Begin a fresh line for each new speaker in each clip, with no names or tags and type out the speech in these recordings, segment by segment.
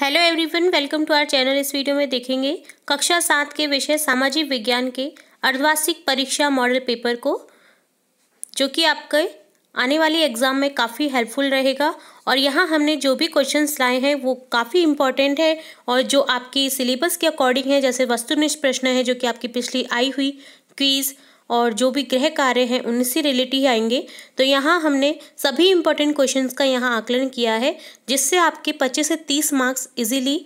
hello everyone welcome to our channel इस video में देखेंगे कक्षा सात के विषय सामाजिक विज्ञान के अर्धवार्षिक परीक्षा मॉडल पेपर को जो कि आपके आने वाली एग्ज़ाम में काफ़ी हेल्पफुल रहेगा और यहाँ हमने जो भी क्वेश्चंस लाए हैं वो काफ़ी इंपॉर्टेंट है और जो आपकी सिलेबस के अकॉर्डिंग है जैसे वस्तुनिष्ठ प्रश्न है जो कि आपकी पिछली आई हुई क्वीज़ और जो भी गृह कार्य हैं उनसे रिलेटिव आएंगे तो यहाँ हमने सभी इंपॉर्टेंट क्वेश्चन का यहाँ आकलन किया है जिससे आपके पच्चीस से तीस मार्क्स इजीली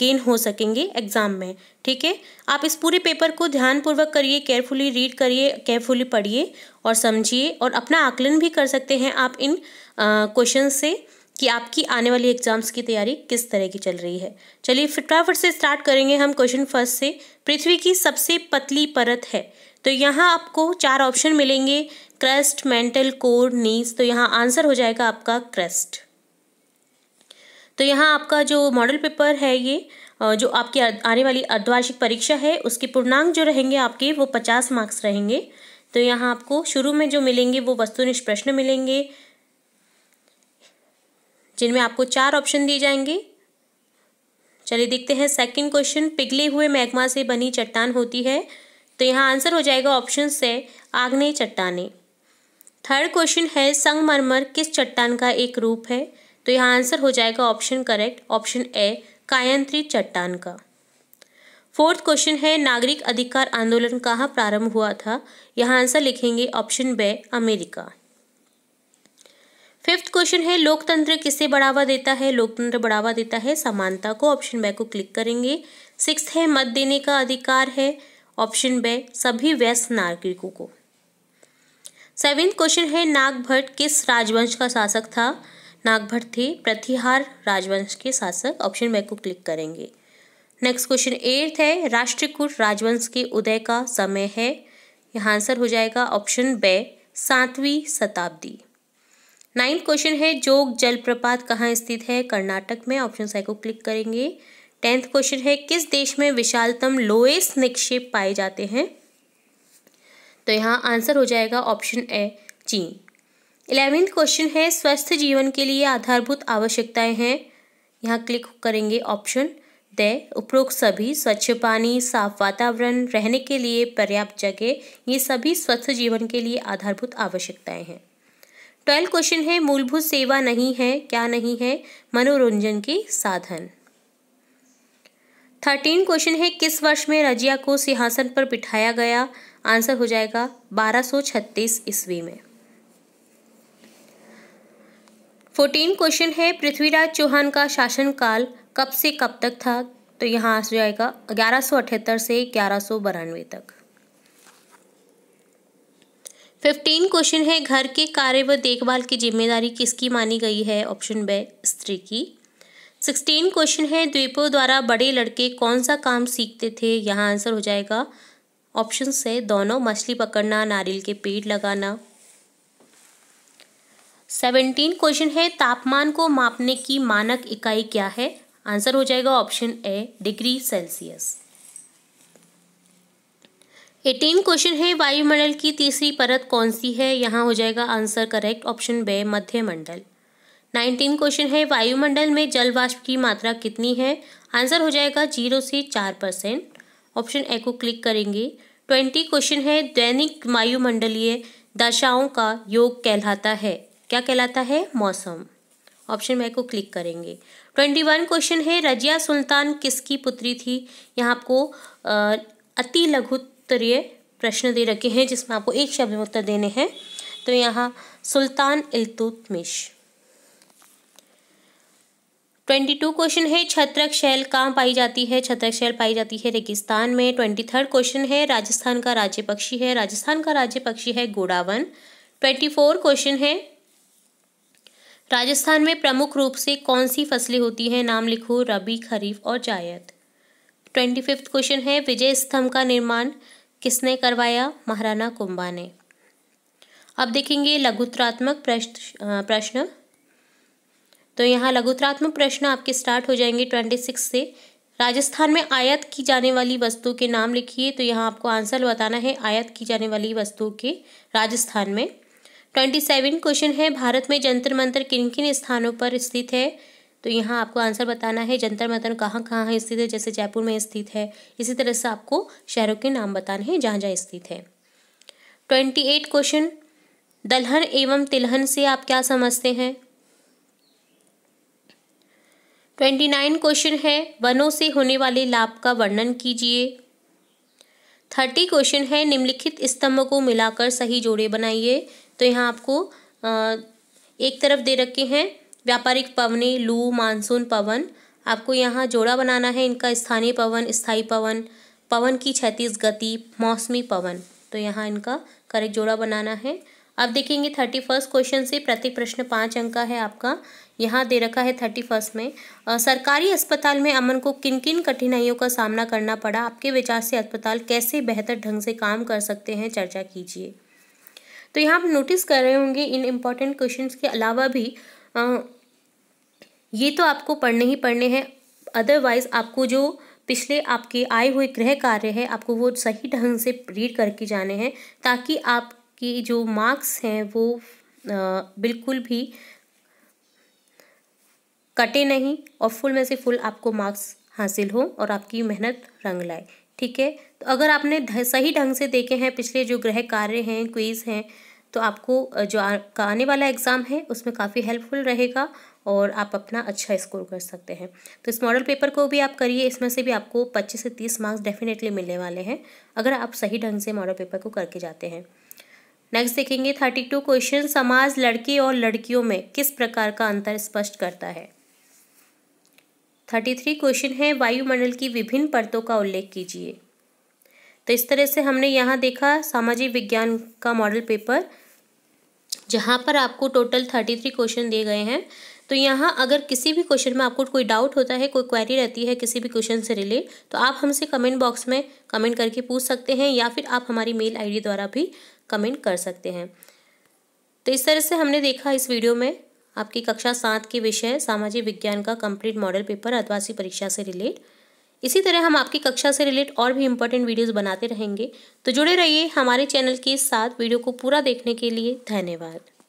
गेन हो सकेंगे एग्ज़ाम में ठीक है आप इस पूरे पेपर को ध्यानपूर्वक करिए केयरफुली रीड करिए केयरफुली पढ़िए और समझिए और अपना आकलन भी कर सकते हैं आप इन क्वेश्चन से कि आपकी आने वाली एग्जाम्स की तैयारी किस तरह की चल रही है चलिए फटाफट से स्टार्ट करेंगे हम क्वेश्चन फर्स्ट से पृथ्वी की सबसे पतली परत है तो यहाँ आपको चार ऑप्शन मिलेंगे क्रस्ट मेंटल कोर नीस तो यहाँ आंसर हो जाएगा आपका क्रस्ट तो यहाँ आपका जो मॉडल पेपर है ये जो आपकी आने वाली अर्धवार्षिक परीक्षा है उसके पूर्णांक जो रहेंगे आपके वो पचास मार्क्स रहेंगे तो यहाँ आपको शुरू में जो मिलेंगे वो वस्तुनिष्ठ प्रश्न मिलेंगे जिनमें आपको चार ऑप्शन दिए जाएंगे चलिए देखते हैं सेकंड क्वेश्चन पिघले हुए मैग्मा से बनी चट्टान होती है तो यहाँ आंसर हो जाएगा ऑप्शन से आग्ने चट्टाने थर्ड क्वेश्चन है संगमरमर किस चट्टान का एक रूप है तो यहाँ आंसर हो जाएगा ऑप्शन करेक्ट ऑप्शन ए कायंत्री चट्टान का फोर्थ क्वेश्चन है नागरिक अधिकार आंदोलन कहाँ प्रारंभ हुआ था यहाँ आंसर लिखेंगे option B America fifth question है लोकतंत्र किसे बढ़ावा देता है लोकतंत्र बढ़ावा देता है समानता को ऑप्शन बे को क्लिक करेंगे सिक्स है मत देने का अधिकार है ऑप्शन बे सभी वैश्य नागरिकों को सेवेंथ क्वेश्चन है नागभट्ट किस राजवंश का शासक था नागभट्ट थे प्रतिहार राजवंश के शासक ऑप्शन बे को क्लिक करेंगे नेक्स्ट क्वेश्चन एट है राष्ट्रकूट राजवंश के उदय का समय है यहाँ आंसर हो जाएगा ऑप्शन बे सातवीं शताब्दी नाइन्थ क्वेश्चन है जोग जलप्रपात कहाँ स्थित है कर्नाटक में ऑप्शन साई को क्लिक करेंगे टेंथ क्वेश्चन है किस देश में विशालतम लोएस्ट निक्षेप पाए जाते हैं तो यहाँ आंसर हो जाएगा ऑप्शन ए चीन इलेवेंथ क्वेश्चन है स्वस्थ जीवन के लिए आधारभूत आवश्यकताएं हैं यहाँ क्लिक करेंगे ऑप्शन द उपरोक्त सभी स्वच्छ पानी साफ वातावरण रहने के लिए पर्याप्त जगह ये सभी स्वस्थ जीवन के लिए आधारभूत आवश्यकताएं हैं ट्वेल्थ क्वेश्चन है मूलभूत सेवा नहीं है क्या नहीं है मनोरंजन के साधन थर्टीन क्वेश्चन है किस वर्ष में रजिया को सिंहासन पर बिठाया गया आंसर हो जाएगा 1236 ईस्वी में फोर्टीन क्वेश्चन है पृथ्वीराज चौहान का शासनकाल कब से कब तक था तो यहाँ आ जाएगा अठहत्तर से ग्यारह तक फिफ्टीन क्वेश्चन है घर के कार्य व देखभाल की जिम्मेदारी किसकी मानी गई है ऑप्शन बे स्त्री की सिक्सटीन क्वेश्चन है द्वीपों द्वारा बड़े लड़के कौन सा काम सीखते थे यहाँ आंसर हो जाएगा ऑप्शन है दोनों मछली पकड़ना नारियल के पेड़ लगाना सेवेंटीन क्वेश्चन है तापमान को मापने की मानक इकाई क्या है आंसर हो जाएगा option A degree Celsius eighteen question है वायुमंडल की तीसरी परत कौन सी है यहाँ हो जाएगा आंसर करेक्ट ऑप्शन बे मध्यमंडल नाइनटीन क्वेश्चन है वायुमंडल में जल वाष्प की मात्रा कितनी है आंसर हो जाएगा जीरो से चार परसेंट ऑप्शन ए को क्लिक करेंगे ट्वेंटी क्वेश्चन है दैनिक वायुमंडलीय दशाओं का योग कहलाता है क्या कहलाता है मौसम ऑप्शन में को क्लिक करेंगे ट्वेंटी वन क्वेश्चन है रजिया सुल्तान किसकी पुत्री थी यहाँ आपको अति लघुत्तरीय प्रश्न दे रखे हैं जिसमें आपको एक शब्द में उत्तर देने हैं तो यहाँ सुल्तान इलतुतमिश ट्वेंटी टू क्वेश्चन है छत्रक शैल कहाँ पाई जाती है छत्रक शैल पाई जाती है रेगिस्तान में ट्वेंटी थर्ड क्वेश्चन है राजस्थान का राज्य पक्षी है राजस्थान का राज्य पक्षी है गोड़ावन ट्वेंटी फोर क्वेश्चन है राजस्थान में प्रमुख रूप से कौन सी फसलें होती हैं नाम लिखो रबी खरीफ और जायद ट्वेंटी फिफ्थ क्वेश्चन है विजय स्तंभ का निर्माण किसने करवाया महाराणा कुंभा ने अब देखेंगे लघुत्रात्मक प्रश्न प्रश्न तो यहाँ लघुतरात्मक प्रश्न आपके स्टार्ट हो जाएंगे ट्वेंटी सिक्स से राजस्थान में आयात की जाने वाली वस्तु के नाम लिखिए तो यहाँ आपको आंसर बताना है आयात की जाने वाली वस्तु के राजस्थान में ट्वेंटी सेवन क्वेश्चन है भारत में जंतर मंत्र किन किन स्थानों पर स्थित है तो यहाँ आपको आंसर बताना है जंतर मंत्र कहाँ कहाँ स्थित है जैसे जयपुर में स्थित है इसी तरह से आपको शहरों के नाम बताने हैं जहाँ जहाँ स्थित है ट्वेंटी एट क्वेश्चन दलहन एवं तिलहन से आप क्या समझते हैं ट्वेंटी नाइन क्वेश्चन है वनों से होने वाले लाभ का वर्णन कीजिए थर्टी क्वेश्चन है निम्नलिखित स्तंभ को मिलाकर सही जोड़े बनाइए तो यहाँ आपको एक तरफ दे रखे हैं व्यापारिक पवने लू मानसून पवन आपको यहाँ जोड़ा बनाना है इनका स्थानीय पवन स्थाई पवन पवन की क्षतिज गति मौसमी पवन तो यहाँ इनका करेक्ट जोड़ा बनाना है अब देखेंगे थर्टी फर्स्ट क्वेश्चन से प्रत्येक प्रश्न पाँच अंक का है आपका यहाँ दे रखा है थर्टी फर्स्ट में आ, सरकारी अस्पताल में अमन को किन किन कठिनाइयों का सामना करना पड़ा आपके विचार से अस्पताल कैसे बेहतर ढंग से काम कर सकते हैं चर्चा कीजिए तो यहाँ आप नोटिस कर रहे होंगे इन इम्पॉर्टेंट क्वेश्चन के अलावा भी आ, ये तो आपको पढ़ने ही पढ़ने हैं अदरवाइज़ आपको जो पिछले आपके आए हुए गृह कार्य है आपको वो सही ढंग से रीड करके जाने हैं ताकि आप कि जो मार्क्स हैं वो बिल्कुल भी कटे नहीं और फुल में से फुल आपको मार्क्स हासिल हो और आपकी मेहनत रंग लाए ठीक है तो अगर आपने सही ढंग से देखे हैं पिछले जो गृह कार्य हैं क्विज़ हैं तो आपको जो आ, आने वाला एग्ज़ाम है उसमें काफ़ी हेल्पफुल रहेगा और आप अपना अच्छा स्कोर कर सकते हैं तो इस मॉडल पेपर को भी आप करिए इसमें से भी आपको पच्चीस से तीस मार्क्स डेफिनेटली मिलने वाले हैं अगर आप सही ढंग से मॉडल पेपर को करके जाते हैं नेक्स्ट देखेंगे थर्टी टू क्वेश्चन समाज लड़के और लड़कियों में किस प्रकार का अंतर स्पष्ट करता है थर्टी थ्री क्वेश्चन है वायुमंडल की विभिन्न परतों का उल्लेख कीजिए तो इस तरह से हमने यहाँ देखा सामाजिक विज्ञान का मॉडल पेपर जहाँ पर आपको टोटल थर्टी थ्री क्वेश्चन दिए गए हैं तो यहाँ अगर किसी भी क्वेश्चन में आपको कोई डाउट होता है कोई क्वेरी रहती है किसी भी क्वेश्चन से रिले तो आप हमसे कमेंट बॉक्स में कमेंट करके पूछ सकते हैं या फिर आप हमारी मेल आईडी द्वारा भी कमेंट कर सकते हैं तो इस तरह से हमने देखा इस वीडियो में आपकी कक्षा सात के विषय सामाजिक विज्ञान का कंप्लीट मॉडल पेपर आदिवासी परीक्षा से रिलेट इसी तरह हम आपकी कक्षा से रिलेट और भी इम्पोर्टेंट वीडियोस बनाते रहेंगे तो जुड़े रहिए हमारे चैनल के साथ वीडियो को पूरा देखने के लिए धन्यवाद